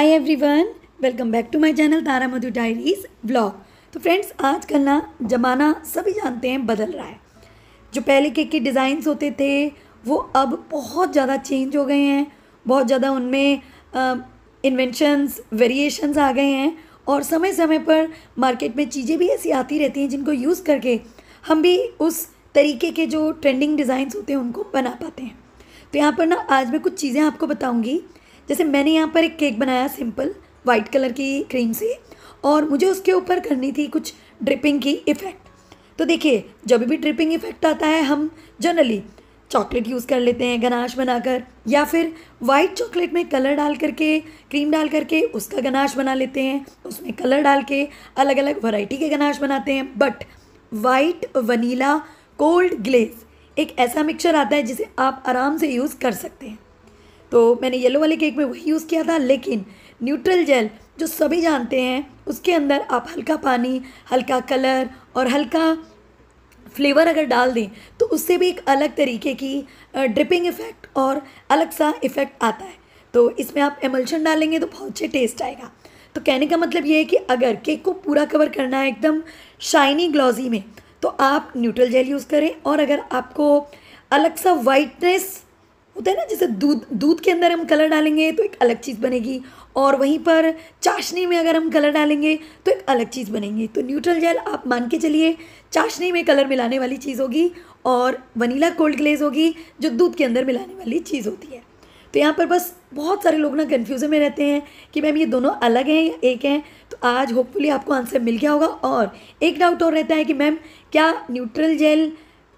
hi everyone welcome back to my channel Tara Madhu diaries blog तो friends आज कल ना ज़माना सभी जानते हैं बदल रहा है जो पहले के के डिज़ाइंस होते थे वो अब बहुत ज़्यादा चेंज हो गए हैं बहुत ज़्यादा उनमें इन्वेंशंस वेरिएशंस आ गए हैं और समय समय पर मार्केट में चीज़ें भी ऐसी आती रहती हैं जिनको यूज़ करके हम भी उस तरीके के जो ट्रेंडिंग डिज़ाइंस होते हैं उनको बना पाते हैं तो यहाँ पर ना आज मैं कुछ चीज़ें आपको बताऊँगी जैसे मैंने यहाँ पर एक केक बनाया सिंपल वाइट कलर की क्रीम से और मुझे उसके ऊपर करनी थी कुछ ड्रिपिंग की इफ़ेक्ट तो देखिए जब भी ड्रिपिंग इफ़ेक्ट आता है हम जनरली चॉकलेट यूज़ कर लेते हैं गनाश बनाकर या फिर वाइट चॉकलेट में कलर डाल करके क्रीम डाल करके उसका गनाश बना लेते हैं उसमें कलर डाल के अलग अलग वैरायटी के गनाश बनाते हैं but white vanilla cold glaze एक ऐसा मिक्सचर आता है जिसे आप आराम से यूज़ कर सकते हैं तो मैंने येलो वाले केक में वही यूज़ किया था लेकिन न्यूट्रल जेल जो सभी जानते हैं उसके अंदर आप हल्का पानी हल्का कलर और हल्का फ्लेवर अगर डाल दें तो उससे भी एक अलग तरीके की ड्रिपिंग इफ़ेक्ट और अलग सा इफ़ेक्ट आता है तो इसमें आप एमल्शन डालेंगे तो बहुत अच्छे टेस्ट आएगा तो कहने का मतलब ये है कि अगर केक को पूरा कवर करना है एकदम शाइनी ग्लॉजी में तो आप न्यूट्रल जेल यूज़ करें और अगर आपको अलग सा वाइटनेस होता है ना जैसे दूध दूध के अंदर हम कलर डालेंगे तो एक अलग चीज़ बनेगी और वहीं पर चाशनी में अगर हम कलर डालेंगे तो एक अलग चीज़ बनेंगी तो न्यूट्रल जेल आप मान के चलिए चाशनी में कलर मिलाने वाली चीज़ होगी और वनीला कोल्ड ग्लेज होगी जो दूध के अंदर मिलाने वाली चीज़ होती है तो यहाँ पर बस बहुत सारे लोग ना कन्फ्यूज़न में रहते हैं कि मैम ये दोनों अलग हैं या एक हैं तो आज होपफुली आपको आंसर मिल गया होगा और एक डाउट और रहता है कि मैम क्या न्यूट्रल जेल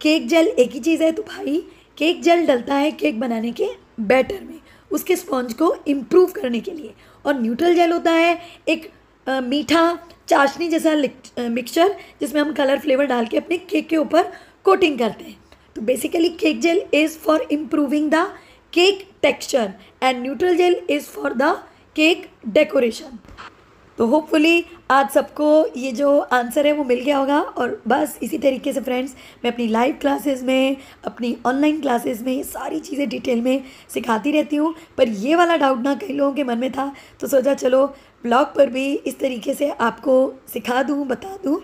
केक जेल एक ही चीज़ है तो भाई केक जेल डलता है केक बनाने के बैटर में उसके स्पॉन्ज को इम्प्रूव करने के लिए और न्यूट्रल जेल होता है एक आ, मीठा चाशनी जैसा मिक्सचर जिसमें हम कलर फ्लेवर डाल के अपने केक के ऊपर कोटिंग करते हैं तो basically cake gel is for improving the cake texture and neutral gel is for the cake decoration तो होपफुली आज सबको ये जो आंसर है वो मिल गया होगा और बस इसी तरीके से फ्रेंड्स मैं अपनी लाइव क्लासेस में अपनी ऑनलाइन क्लासेस में ये सारी चीज़ें डिटेल में सिखाती रहती हूँ पर ये वाला डाउट ना कई लोगों के मन में था तो सोचा चलो ब्लॉग पर भी इस तरीके से आपको सिखा दूँ बता दूँ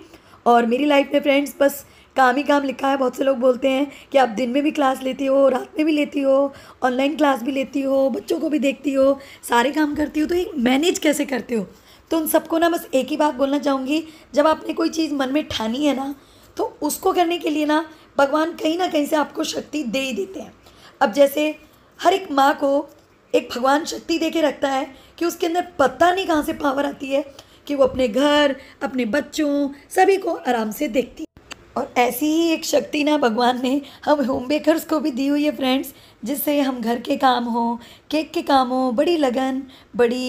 और मेरी लाइफ में फ्रेंड्स बस काम ही काम लिखा है बहुत से लोग बोलते हैं कि आप दिन में भी क्लास लेती हो रात में भी लेती हो ऑनलाइन क्लास भी लेती हो बच्चों को भी देखती हो सारे काम करती हो तो ये मैनेज कैसे करते हो तो उन सबको ना बस एक ही बात बोलना चाहूँगी जब आपने कोई चीज़ मन में ठानी है ना तो उसको करने के लिए ना भगवान कहीं ना कहीं से आपको शक्ति दे ही देते हैं अब जैसे हर एक माँ को एक भगवान शक्ति दे के रखता है कि उसके अंदर पता नहीं कहाँ से पावर आती है कि वो अपने घर अपने बच्चों सभी को आराम से देखती और ऐसी ही एक शक्ति ना भगवान ने हम होम बेकर्स को भी दी हुई है फ्रेंड्स जिससे हम घर के काम हो केक के काम हो बड़ी लगन बड़ी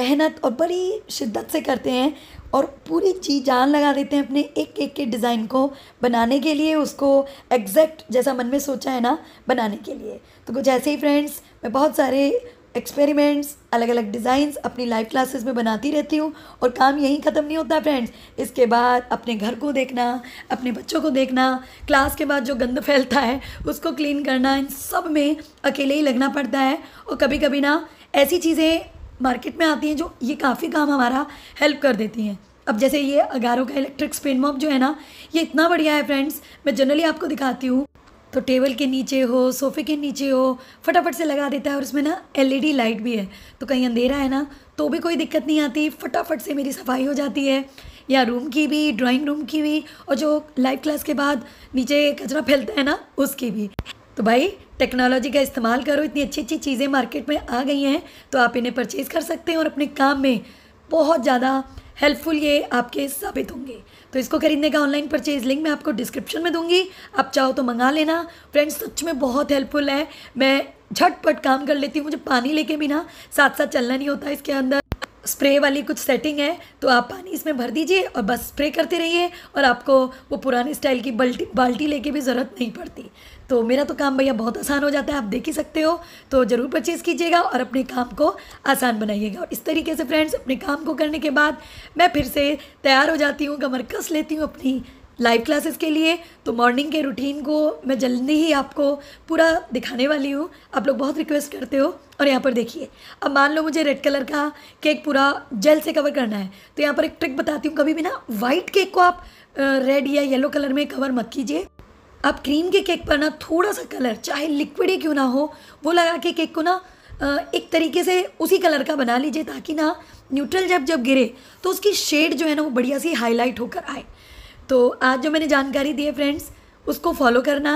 मेहनत और बड़ी शिद्दत से करते हैं और पूरी चीज जान लगा देते हैं अपने एक एक के डिज़ाइन को बनाने के लिए उसको एग्जैक्ट जैसा मन में सोचा है ना बनाने के लिए तो कुछ ऐसे ही फ्रेंड्स मैं बहुत सारे एक्सपेरिमेंट्स अलग अलग डिज़ाइंस अपनी लाइव क्लासेस में बनाती रहती हूँ और काम यहीं ख़त्म नहीं होता फ्रेंड्स इसके बाद अपने घर को देखना अपने बच्चों को देखना क्लास के बाद जो गंद फैलता है उसको क्लीन करना इन सब में अकेले ही लगना पड़ता है और कभी कभी ना ऐसी चीज़ें मार्केट में आती हैं जो ये काफ़ी काम हमारा हेल्प कर देती हैं अब जैसे ये अगारों का इलेक्ट्रिक स्पिन मॉप जो है ना ये इतना बढ़िया है फ्रेंड्स मैं जनरली आपको दिखाती हूँ तो टेबल के नीचे हो सोफे के नीचे हो फटाफट से लगा देता है और उसमें ना एलईडी लाइट e भी है तो कहीं अंधेरा है ना तो भी कोई दिक्कत नहीं आती फटाफट से मेरी सफाई हो जाती है या रूम की भी ड्राइंग रूम की भी और जो लाइव क्लास के बाद नीचे कचरा फैलता है ना उसकी भी तो भाई टेक्नोलॉजी का इस्तेमाल करो इतनी अच्छी अच्छी चीज़ें मार्केट में आ गई हैं तो आप इन्हें परचेज़ कर सकते हैं और अपने काम में बहुत ज़्यादा हेल्पफुल ये आपके साबित होंगे तो इसको खरीदने का ऑनलाइन परचेज लिंक मैं आपको डिस्क्रिप्शन में दूंगी आप चाहो तो मंगा लेना फ्रेंड्स सच में बहुत हेल्पफुल है मैं झटपट काम कर लेती हूँ मुझे पानी लेके भी ना साथ साथ चलना नहीं होता इसके अंदर स्प्रे वाली कुछ सेटिंग है तो आप पानी इसमें भर दीजिए और बस स्प्रे करते रहिए और आपको वो पुराने स्टाइल की बाल्टी बाल्टी लेके भी ज़रूरत नहीं पड़ती तो मेरा तो काम भैया बहुत आसान हो जाता है आप देख ही सकते हो तो ज़रूर परचेज़ कीजिएगा और अपने काम को आसान बनाइएगा और इस तरीके से फ्रेंड्स अपने काम को करने के बाद मैं फिर से तैयार हो जाती हूँ कमर कस लेती हूँ अपनी लाइव क्लासेस के लिए तो मॉर्निंग के रूटीन को मैं जल्दी ही आपको पूरा दिखाने वाली हूँ आप लोग बहुत रिक्वेस्ट करते हो और यहाँ पर देखिए अब मान लो मुझे रेड कलर का केक पूरा जेल से कवर करना है तो यहाँ पर एक ट्रिक बताती हूँ कभी भी ना वाइट केक को आप रेड या येलो कलर में कवर मत कीजिए आप क्रीम के केक पर ना थोड़ा सा कलर चाहे लिक्विड ही क्यों ना हो वो लगा के केक को ना एक तरीके से उसी कलर का बना लीजिए ताकि ना न्यूट्रल जब जब गिरे तो उसकी शेड जो है ना वो बढ़िया सी हाईलाइट होकर आए तो आज जो मैंने जानकारी दी है फ्रेंड्स उसको फॉलो करना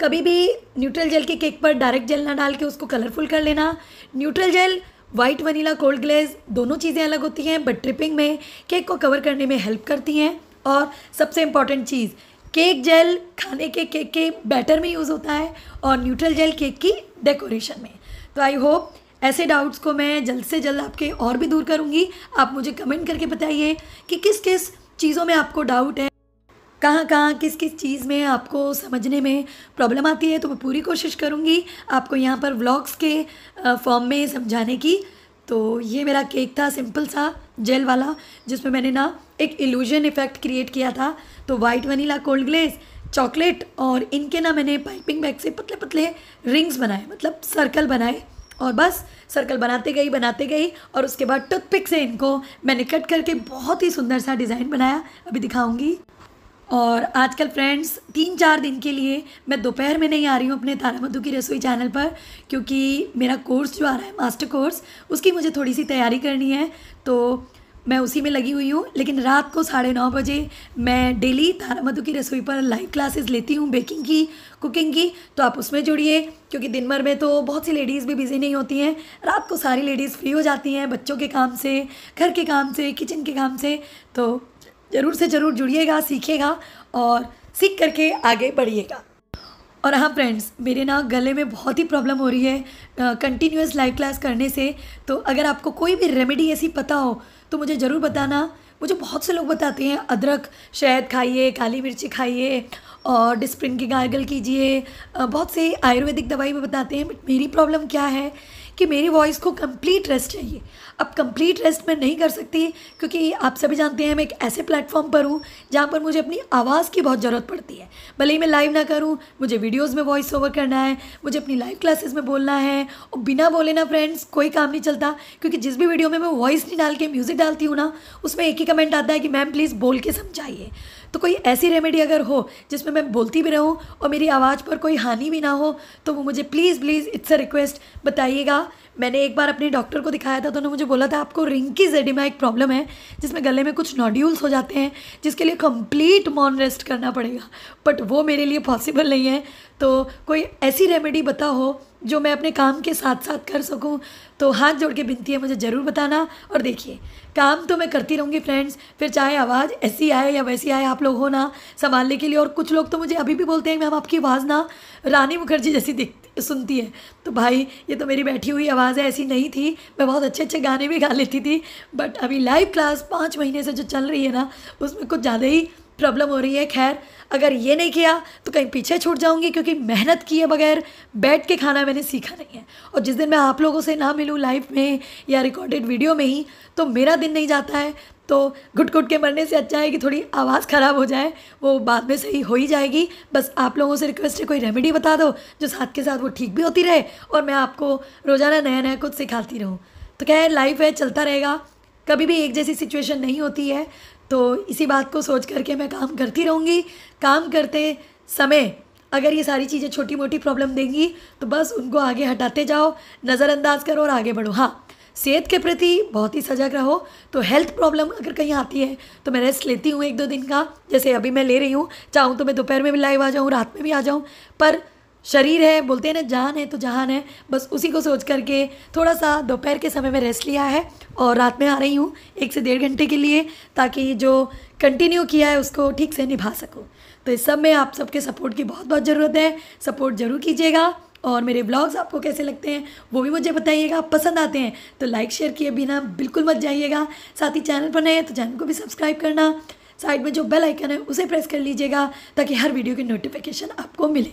कभी भी न्यूट्रल जेल के केक पर डायरेक्ट जेल ना डाल के उसको कलरफुल कर लेना neutral gel white vanilla cold glaze दोनों चीज़ें अलग होती हैं बट ट्रिपिंग में केक को कवर करने में हेल्प करती हैं और सबसे इम्पॉर्टेंट चीज़ केक जेल खाने के केक के बैटर में यूज़ होता है और न्यूट्रल जेल केक की डेकोरेशन में तो आई होप ऐसे डाउट्स को मैं जल्द से जल्द आपके और भी दूर करूँगी आप मुझे कमेंट करके बताइए कि किस किस चीज़ों में आपको डाउट है कहाँ कहाँ किस किस चीज़ में आपको समझने में प्रॉब्लम आती है तो मैं पूरी कोशिश करूँगी आपको यहाँ पर व्लॉग्स के फॉर्म में समझाने की तो ये मेरा केक था सिंपल सा जेल वाला जिसमें मैंने ना एक इल्यूजन इफ़ेक्ट क्रिएट किया था तो white vanilla cold glaze chocolate और इनके ना मैंने पाइपिंग बैग से पतले पतले रिंग्स बनाए मतलब सर्कल बनाए और बस सर्कल बनाते गई बनाते गई और उसके बाद टूथपिक से इनको मैंने कट करके बहुत ही सुंदर सा डिज़ाइन बनाया अभी दिखाऊंगी और आजकल फ्रेंड्स तीन चार दिन के लिए मैं दोपहर में नहीं आ रही हूँ अपने तारा मधु की रसोई चैनल पर क्योंकि मेरा कोर्स जो आ रहा है मास्टर कोर्स उसकी मुझे थोड़ी सी तैयारी करनी है तो मैं उसी में लगी हुई हूँ लेकिन रात को साढ़े नौ बजे मैं डेली तारा मधु की रसोई पर लाइव क्लासेस लेती हूँ बेकिंग की कुकिंग की तो आप उसमें जुड़िए क्योंकि दिन भर में तो बहुत सी लेडीज़ भी बिज़ी नहीं होती हैं रात को सारी लेडीज़ फ्री हो जाती हैं बच्चों के काम से घर के काम से किचन के काम से तो ज़रूर से ज़रूर जुड़िएगा सीखेगा और सीख करके आगे बढ़िएगा और हाँ फ्रेंड्स मेरे ना गले में बहुत ही प्रॉब्लम हो रही है कंटिन्यूस लाइव क्लास करने से तो अगर आपको कोई भी रेमेडी ऐसी पता हो तो मुझे ज़रूर बताना मुझे बहुत से लोग बताते हैं अदरक शहद खाइए काली मिर्ची खाइए और डिस्प्रिन की गार्गल कीजिए बहुत से आयुर्वेदिक दवाई भी बताते हैं बट मेरी प्रॉब्लम क्या है कि मेरी वॉइस को कंप्लीट रेस्ट चाहिए अब कंप्लीट रेस्ट मैं नहीं कर सकती क्योंकि आप सभी जानते हैं मैं एक ऐसे प्लेटफॉर्म पर हूँ जहाँ पर मुझे अपनी आवाज़ की बहुत ज़रूरत पड़ती है भले ही मैं लाइव ना करूँ मुझे वीडियोज़ में वॉइस ओवर करना है मुझे अपनी लाइव क्लासेस में बोलना है और बिना बोले ना फ्रेंड्स कोई काम नहीं चलता क्योंकि जिस भी वीडियो में मैं वॉइस नहीं डाल के म्यूज़िक डालती हूँ ना उसमें एक ही कमेंट आता है कि मैम प्लीज़ बोल के समझाइए तो कोई ऐसी रेमेडी अगर हो जिसमें मैं बोलती भी रहूँ और मेरी आवाज़ पर कोई हानि भी ना हो तो वो मुझे please please it's a request बताइएगा मैंने एक बार अपने डॉक्टर को दिखाया था तो उन्होंने मुझे बोला था आपको रिंकी जेडिमा एक प्रॉब्लम है जिसमें गले में कुछ नॉड्यूल्स हो जाते हैं जिसके लिए कंप्लीट मॉन रेस्ट करना पड़ेगा बट वो मेरे लिए पॉसिबल नहीं है तो कोई ऐसी रेमेडी बताओ हो जो मैं अपने काम के साथ साथ कर सकूं तो हाथ जोड़ के बिनती है मुझे ज़रूर बताना और देखिए काम तो मैं करती रहूँगी फ्रेंड्स फिर चाहे आवाज़ ऐसी आए या वैसी आए आप लोग हो ना संभालने के लिए और कुछ लोग तो मुझे अभी भी बोलते हैं मैम आपकी आवाज़ ना रानी मुखर्जी जैसी दिखती सुनती है तो भाई ये तो मेरी बैठी हुई आवाज़ है ऐसी नहीं थी मैं बहुत अच्छे अच्छे गाने भी गा लेती थी बट अभी लाइव क्लास पाँच महीने से जो चल रही है ना उसमें कुछ ज़्यादा ही प्रॉब्लम हो रही है खैर अगर ये नहीं किया तो कहीं पीछे छूट जाऊंगी क्योंकि मेहनत किए बगैर बैठ के खाना मैंने सीखा नहीं है और जिस दिन मैं आप लोगों से ना मिलूँ लाइव में या रिकॉर्डेड वीडियो में ही तो मेरा दिन नहीं जाता है तो घुट घुट के मरने से अच्छा है कि थोड़ी आवाज़ ख़राब हो जाए वो बाद में सही हो ही जाएगी बस आप लोगों से रिक्वेस्ट है कोई रेमेडी बता दो जो साथ के साथ वो ठीक भी होती रहे और मैं आपको रोज़ाना नया नया कुछ सिखाती रहूँ तो क्या है लाइफ है चलता रहेगा कभी भी एक जैसी सिचुएशन नहीं होती है तो इसी बात को सोच करके मैं काम करती रहूँगी काम करते समय अगर ये सारी चीज़ें छोटी मोटी प्रॉब्लम देंगी तो बस उनको आगे हटाते जाओ नज़रअंदाज करो और आगे बढ़ो हाँ सेहत के प्रति बहुत ही सजग रहो तो हेल्थ प्रॉब्लम अगर कहीं आती है तो मैं रेस्ट लेती हूँ एक दो दिन का जैसे अभी मैं ले रही हूँ चाहूँ तो मैं दोपहर में भी लाइव आ जाऊँ रात में भी आ जाऊँ पर शरीर है बोलते हैं ना जान है तो जहान है बस उसी को सोच करके थोड़ा सा दोपहर के समय में रेस्ट लिया है और रात में आ रही हूँ एक से डेढ़ घंटे के लिए ताकि जो कंटिन्यू किया है उसको ठीक से निभा सकूँ तो इस सब में आप सबके सपोर्ट की बहुत बहुत ज़रूरत है सपोर्ट ज़रूर कीजिएगा और मेरे ब्लॉग्स आपको कैसे लगते हैं वो भी मुझे बताइएगा आप पसंद आते हैं तो लाइक शेयर किए बिना बिल्कुल मत जाइएगा साथ ही चैनल पर नए हैं तो चैनल को भी सब्सक्राइब करना साइड में जो बेल आइकन है उसे प्रेस कर लीजिएगा ताकि हर वीडियो की नोटिफिकेशन आपको मिले